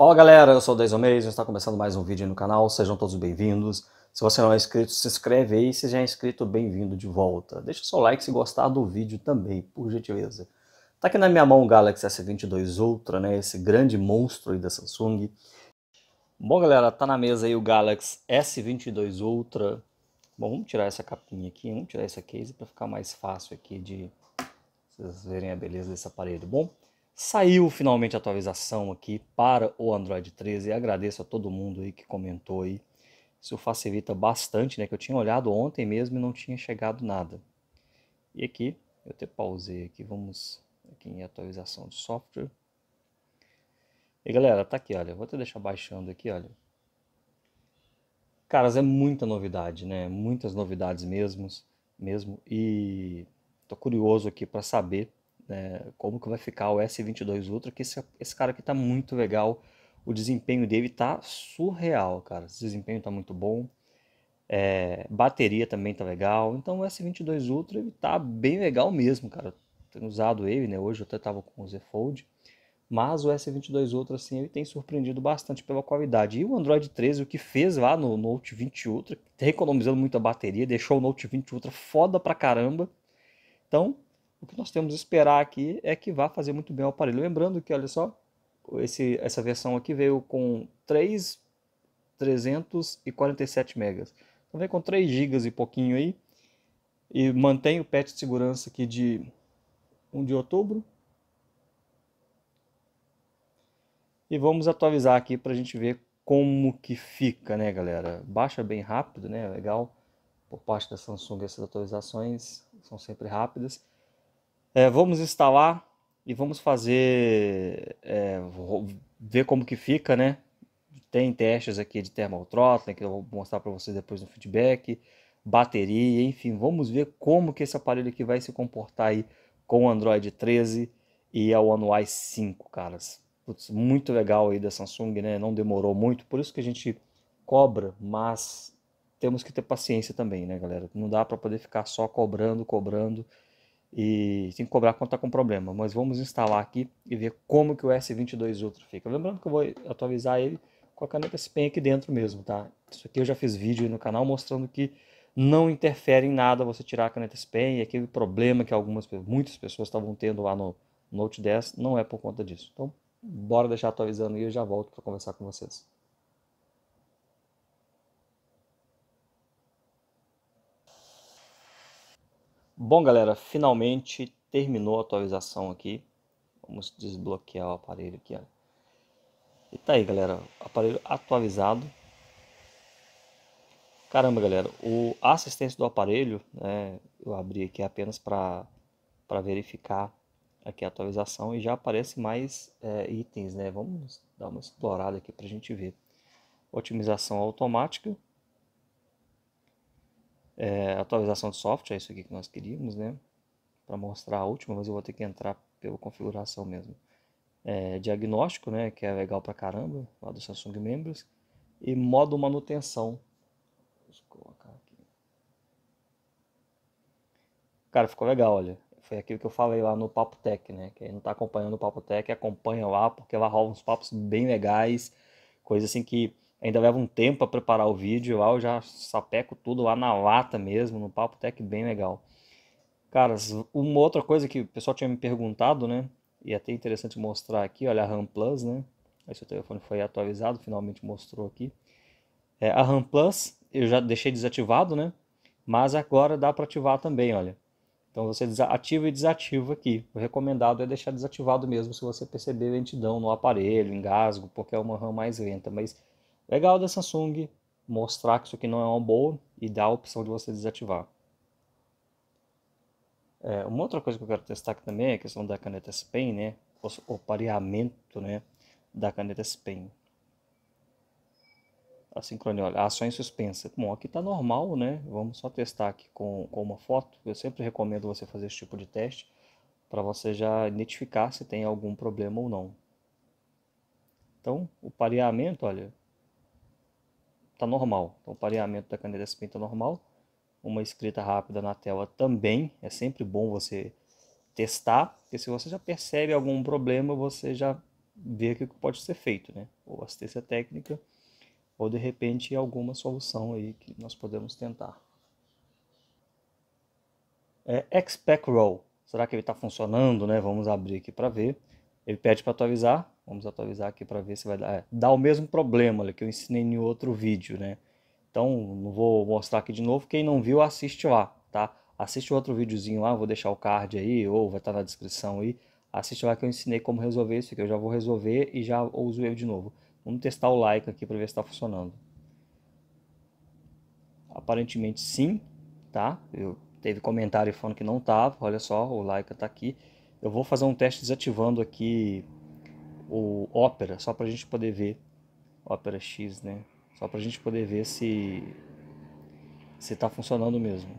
Fala galera, eu sou o Deizomeis, está começando mais um vídeo no canal, sejam todos bem-vindos. Se você não é inscrito, se inscreve aí, se já é inscrito, bem-vindo de volta. Deixa o seu like se gostar do vídeo também, por gentileza. Tá aqui na minha mão o Galaxy S22 Ultra, né, esse grande monstro aí da Samsung. Bom galera, tá na mesa aí o Galaxy S22 Ultra. Bom, vamos tirar essa capinha aqui, vamos tirar essa case para ficar mais fácil aqui de vocês verem a beleza desse aparelho. Bom, Saiu finalmente a atualização aqui para o Android 13. Agradeço a todo mundo aí que comentou aí. Isso facilita bastante, né? Que eu tinha olhado ontem mesmo e não tinha chegado nada. E aqui, eu até pausei aqui, vamos aqui em atualização de software. E galera, tá aqui, olha, vou até deixar baixando aqui, olha. Caras, é muita novidade, né? Muitas novidades mesmo mesmo. E tô curioso aqui para saber né, como que vai ficar o S22 Ultra, que esse, esse cara aqui tá muito legal, o desempenho dele tá surreal, cara, esse desempenho tá muito bom, é, bateria também tá legal, então o S22 Ultra ele tá bem legal mesmo, cara, tenho usado ele, né, hoje eu até tava com o Z Fold, mas o S22 Ultra, assim, ele tem surpreendido bastante pela qualidade. E o Android 13, o que fez lá no Note 20 Ultra, economizando muito a bateria, deixou o Note 20 Ultra foda pra caramba. Então, o que nós temos que esperar aqui é que vá fazer muito bem o aparelho. Lembrando que, olha só, esse, essa versão aqui veio com 3,347 megas. Então vem com 3 gigas e pouquinho aí. E mantém o patch de segurança aqui de 1 de outubro. E vamos atualizar aqui para a gente ver como que fica, né galera? Baixa bem rápido, né? Legal. Por parte da Samsung essas atualizações são sempre rápidas. É, vamos instalar e vamos fazer, é, ver como que fica, né? Tem testes aqui de thermal throttling, que eu vou mostrar para vocês depois no feedback, bateria, enfim, vamos ver como que esse aparelho aqui vai se comportar aí com o Android 13 e a One UI 5, caras. Putz, muito legal aí da Samsung, né? Não demorou muito, por isso que a gente cobra, mas temos que ter paciência também, né, galera? Não dá para poder ficar só cobrando, cobrando e tem que cobrar quando está com problema. Mas vamos instalar aqui e ver como que o S22 Ultra fica. Lembrando que eu vou atualizar ele com a caneta SPEN aqui dentro mesmo, tá? Isso aqui eu já fiz vídeo no canal mostrando que não interfere em nada você tirar a caneta SPEN e aquele problema que algumas, muitas pessoas estavam tendo lá no Note 10 não é por conta disso. Então, bora deixar atualizando e eu já volto para conversar com vocês. Bom, galera, finalmente terminou a atualização aqui. Vamos desbloquear o aparelho aqui, olha. E tá aí, galera, aparelho atualizado. Caramba, galera, o a assistência do aparelho, né, eu abri aqui apenas para para verificar aqui a atualização e já aparece mais é, itens, né? Vamos dar uma explorada aqui para a gente ver. Otimização automática, é, atualização de software, é isso aqui que nós queríamos, né? Para mostrar a última, mas eu vou ter que entrar pela configuração mesmo. É, diagnóstico, né? Que é legal pra caramba, lá do Samsung Membros. E modo manutenção. Deixa eu colocar aqui. Cara, ficou legal, olha foi aquilo que eu falei lá no Papo Tech, né? Quem não está acompanhando o Papo Tech, acompanha lá, porque lá rola uns papos bem legais, coisa assim que ainda leva um tempo para preparar o vídeo lá, ah, eu já sapeco tudo lá na lata mesmo, no papo tech bem legal. Caras, uma outra coisa que o pessoal tinha me perguntado, né? E é até interessante mostrar aqui, olha a RAM Plus, né? Esse telefone foi atualizado, finalmente mostrou aqui. É, a RAM Plus eu já deixei desativado, né? Mas agora dá para ativar também, olha. Então você ativa e desativa aqui. O recomendado é deixar desativado mesmo se você perceber lentidão no aparelho, engasgo, porque é uma RAM mais lenta. Mas legal da Samsung mostrar que isso aqui não é uma boa e dar a opção de você desativar. É, uma outra coisa que eu quero testar aqui também é a questão da caneta S Pen, né? O, o pareamento, né? Da caneta S Pen. A sincronia, olha, ações é suspensa. Bom, aqui tá normal, né? Vamos só testar aqui com, com uma foto. Eu sempre recomendo você fazer esse tipo de teste para você já identificar se tem algum problema ou não. Então, o pareamento, olha, está normal. Então, o pareamento da caneta espinta está normal. Uma escrita rápida na tela também. É sempre bom você testar, porque se você já percebe algum problema, você já vê o que pode ser feito, né? Ou assistência técnica, ou de repente alguma solução aí que nós podemos tentar. É, XPEC Roll, será que ele está funcionando, né? Vamos abrir aqui para ver. Ele pede para atualizar. Vamos atualizar aqui para ver se vai dar. É, dá o mesmo problema ali, que eu ensinei em outro vídeo, né? Então, não vou mostrar aqui de novo. Quem não viu, assiste lá, tá? Assiste outro videozinho lá, vou deixar o card aí, ou vai estar tá na descrição aí. Assiste lá que eu ensinei como resolver isso aqui. Eu já vou resolver e já uso eu de novo. Vamos testar o like aqui para ver se está funcionando. Aparentemente sim, tá? Eu teve comentário falando que não tava. Olha só, o like está aqui. Eu vou fazer um teste desativando aqui o Opera, só para a gente poder ver. Opera X, né? Só para a gente poder ver se se está funcionando mesmo.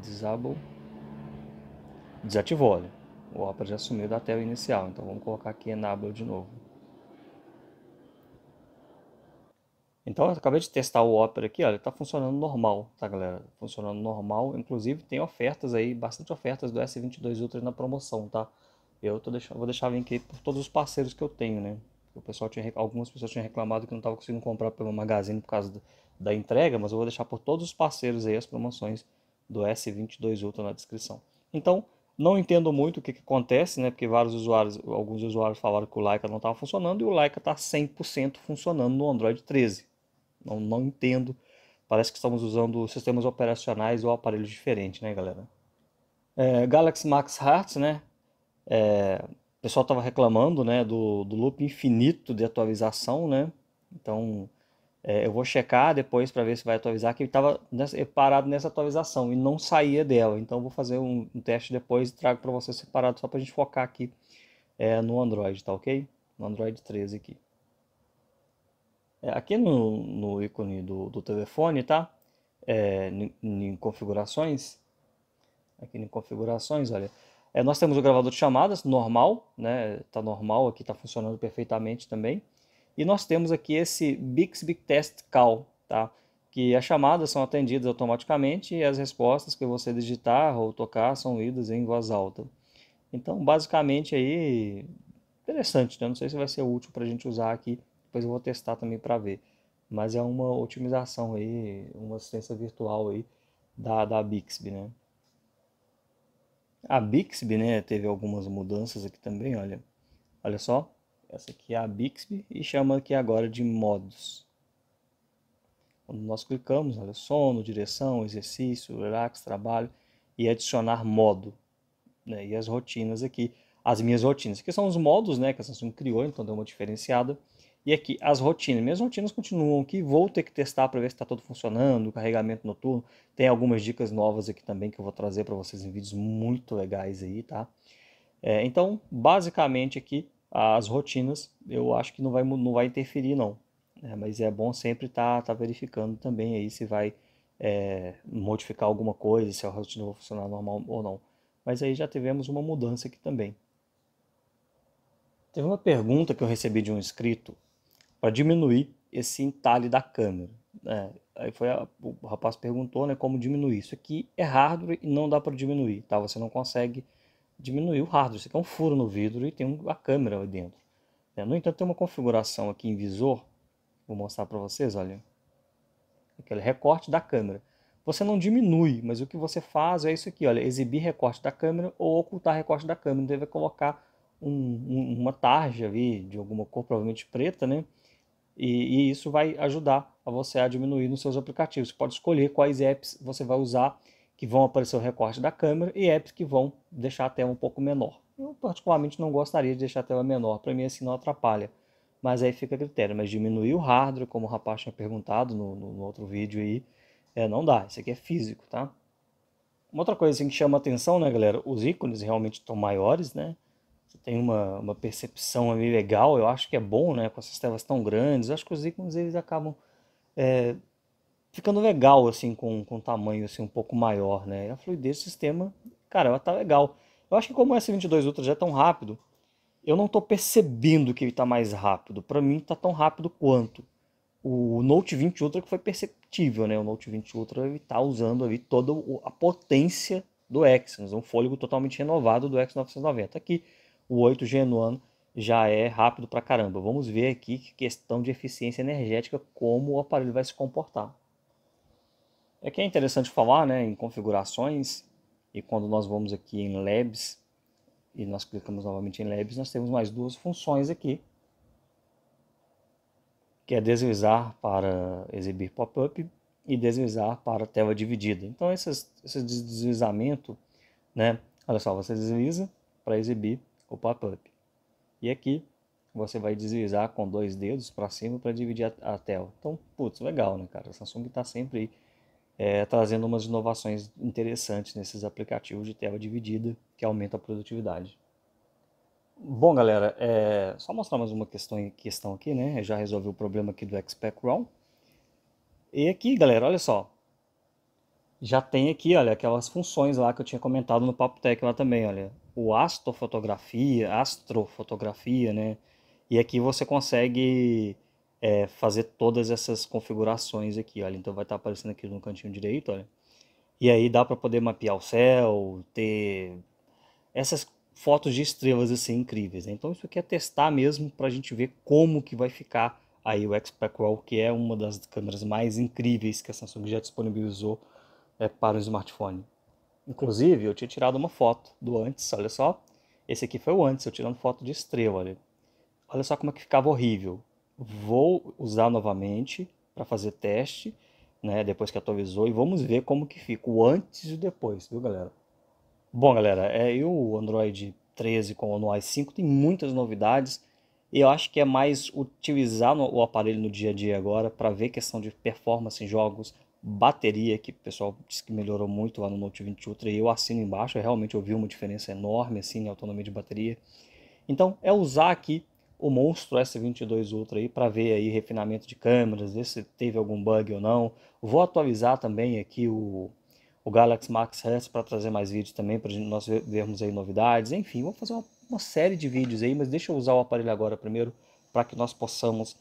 Disable. Desativou, olha. O Opera já sumiu da tela inicial, então vamos colocar aqui Enable de novo. Então eu acabei de testar o Opera aqui, olha, está funcionando normal, tá galera? Funcionando normal, inclusive tem ofertas aí, bastante ofertas do S22 Ultra na promoção, tá? Eu tô deixando, vou deixar link aí por todos os parceiros que eu tenho, né? O pessoal tinha, algumas pessoas tinham reclamado que não tava conseguindo comprar pelo Magazine por causa do, da entrega, mas eu vou deixar por todos os parceiros aí as promoções do S22 Ultra na descrição. Então, não entendo muito o que, que, acontece, né? Porque vários usuários, alguns usuários falaram que o Leica não tava funcionando e o Leica tá 100% funcionando no Android 13 não, não entendo. Parece que estamos usando sistemas operacionais ou aparelhos diferentes, né, galera? É, Galaxy Max Hearts, né? É, o pessoal estava reclamando, né, do, do loop infinito de atualização, né? Então, é, eu vou checar depois para ver se vai atualizar, que ele estava é parado nessa atualização e não saía dela. Então, vou fazer um, um teste depois e trago para vocês separado só para a gente focar aqui é, no Android, tá ok? No Android 13 aqui. É, aqui no, no ícone do, do telefone, tá? É, em, configurações, aqui em configurações, olha, é, nós temos o gravador de chamadas, normal, né? Tá normal aqui, tá funcionando perfeitamente também. E nós temos aqui esse Bixby Test Call, tá? Que as chamadas são atendidas automaticamente e as respostas que você digitar ou tocar são lidas em voz alta. Então, basicamente aí, interessante, né? Não sei se vai ser útil para a gente usar aqui depois eu vou testar também para ver. Mas é uma otimização aí, uma assistência virtual aí da, da Bixby, né? A Bixby, né, teve algumas mudanças aqui também, olha. Olha só, essa aqui é a Bixby e chama aqui agora de modos. Quando nós clicamos, olha, sono, direção, exercício, relax, trabalho e adicionar modo. Né? E as rotinas aqui, as minhas rotinas, que são os modos, né, que a Samsung criou, então deu uma diferenciada. E aqui, as rotinas. Minhas rotinas continuam aqui. Vou ter que testar para ver se está tudo funcionando, carregamento noturno. Tem algumas dicas novas aqui também que eu vou trazer para vocês em vídeos muito legais aí, tá? É, então, basicamente aqui, as rotinas, eu acho que não vai, não vai interferir não. É, mas é bom sempre estar tá, tá verificando também aí se vai é, modificar alguma coisa, se a rotina vai funcionar normal ou não. Mas aí já tivemos uma mudança aqui também. Teve uma pergunta que eu recebi de um inscrito para diminuir esse entalhe da câmera. Né? Aí foi a, o rapaz perguntou né, como diminuir. Isso aqui é hardware e não dá para diminuir, tá? Você não consegue diminuir o hardware. Você tem é um furo no vidro e tem a câmera ali dentro. Né? No entanto, tem uma configuração aqui em visor. Vou mostrar para vocês, olha. Aquele recorte da câmera. Você não diminui, mas o que você faz é isso aqui, olha. Exibir recorte da câmera ou ocultar recorte da câmera. Então, vai colocar um, um, uma tarja ali de alguma cor, provavelmente preta, né? E, e, isso vai ajudar a você a diminuir nos seus aplicativos. Você pode escolher quais apps você vai usar que vão aparecer o recorte da câmera e apps que vão deixar a tela um pouco menor. Eu particularmente não gostaria de deixar a tela menor, para mim assim não atrapalha. Mas aí fica a critério, mas diminuir o hardware, como o rapaz tinha perguntado no, no, no outro vídeo aí, é, não dá, isso aqui é físico, tá? Uma outra coisa assim, que chama atenção, né galera, os ícones realmente estão maiores, né? você tem uma, uma percepção ali legal, eu acho que é bom, né? Com essas telas tão grandes, eu acho que os ícones eles acabam é, ficando legal, assim, com, com um tamanho assim, um pouco maior, né? E a fluidez do sistema, cara, ela tá legal. Eu acho que como o S22 Ultra já é tão rápido, eu não estou percebendo que ele está mais rápido. Para mim, está tão rápido quanto o Note 20 Ultra, que foi perceptível, né? O Note 20 Ultra está usando ali toda a potência do Exynos, um fôlego totalmente renovado do Exynos 990. Aqui, o 8 genuano já é rápido pra caramba. Vamos ver aqui que questão de eficiência energética, como o aparelho vai se comportar. É que é interessante falar né, em configurações, e quando nós vamos aqui em Labs, e nós clicamos novamente em Labs, nós temos mais duas funções aqui, que é deslizar para exibir pop-up e deslizar para tela dividida. Então, esses, esse deslizamento, né, olha só, você desliza para exibir o pop-up. E aqui você vai deslizar com dois dedos para cima para dividir a, a, tela. Então, putz, legal, né, cara? A Samsung está sempre é, trazendo umas inovações interessantes nesses aplicativos de tela dividida que aumenta a produtividade. Bom, galera, é, só mostrar mais uma questão, questão aqui, né? Eu já resolvi o problema aqui do XPEC ROM. E aqui, galera, olha só. Já tem aqui, olha, aquelas funções lá que eu tinha comentado no Papo Tech lá também, olha o astrofotografia, astrofotografia, né? E aqui você consegue é, fazer todas essas configurações aqui, olha. Então vai estar tá aparecendo aqui no cantinho direito, olha. E aí dá para poder mapear o céu, ter essas fotos de estrelas assim incríveis. Né? Então isso aqui é testar mesmo para a gente ver como que vai ficar aí o x pacwell que é uma das câmeras mais incríveis que a Samsung já disponibilizou é, para o smartphone. Inclusive, eu tinha tirado uma foto do antes, olha só. Esse aqui foi o antes, eu tirando foto de estrela, olha. Olha só como é que ficava horrível. Vou usar novamente para fazer teste, né, depois que atualizou, e vamos ver como que fica o antes e o depois, viu, galera? Bom, galera, é, o Android 13 com o One 5 tem muitas novidades, eu acho que é mais utilizar no, o aparelho no dia a dia agora para ver questão de performance em jogos, bateria, que o pessoal disse que melhorou muito lá no Note 20 Ultra, e eu assino embaixo, eu realmente ouvi uma diferença enorme assim em autonomia de bateria. Então, é usar aqui o monstro S22 Ultra aí para ver aí refinamento de câmeras, ver se teve algum bug ou não. Vou atualizar também aqui o, o Galaxy Max Hus para trazer mais vídeos também, para nós vermos aí novidades. Enfim, vou fazer uma, uma, série de vídeos aí, mas deixa eu usar o aparelho agora primeiro para que nós possamos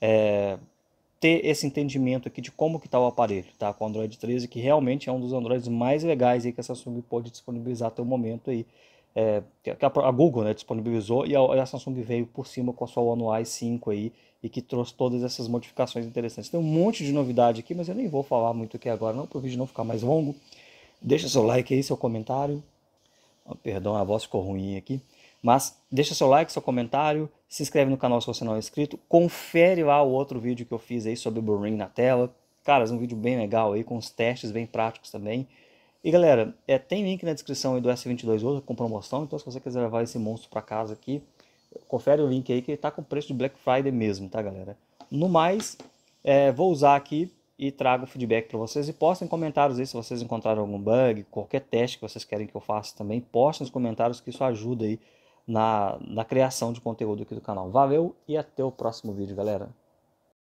é, ter esse entendimento aqui de como que está o aparelho, tá? Com o Android 13, que realmente é um dos Androids mais legais aí que a Samsung pode disponibilizar até o momento aí. É, que a, Google né, disponibilizou e a, a, Samsung veio por cima com a sua One UI 5 aí e que trouxe todas essas modificações interessantes. Tem um monte de novidade aqui, mas eu nem vou falar muito aqui agora não, para o vídeo não ficar mais longo. Deixa seu like aí, seu comentário. Oh, perdão, a voz ficou ruim aqui. Mas deixa seu like, seu comentário, se inscreve no canal se você não é inscrito, confere lá o outro vídeo que eu fiz aí sobre o Blueprint na tela. cara é um vídeo bem legal aí, com os testes bem práticos também. E galera, é, tem link na descrição aí do S22 Ultra com promoção, então se você quiser levar esse monstro para casa aqui, confere o link aí que ele tá com preço de Black Friday mesmo, tá galera? No mais, é, vou usar aqui e trago feedback para vocês e postem comentários aí se vocês encontraram algum bug, qualquer teste que vocês querem que eu faça também, postem nos comentários que isso ajuda aí na, na criação de conteúdo aqui do canal. Valeu e até o próximo vídeo, galera.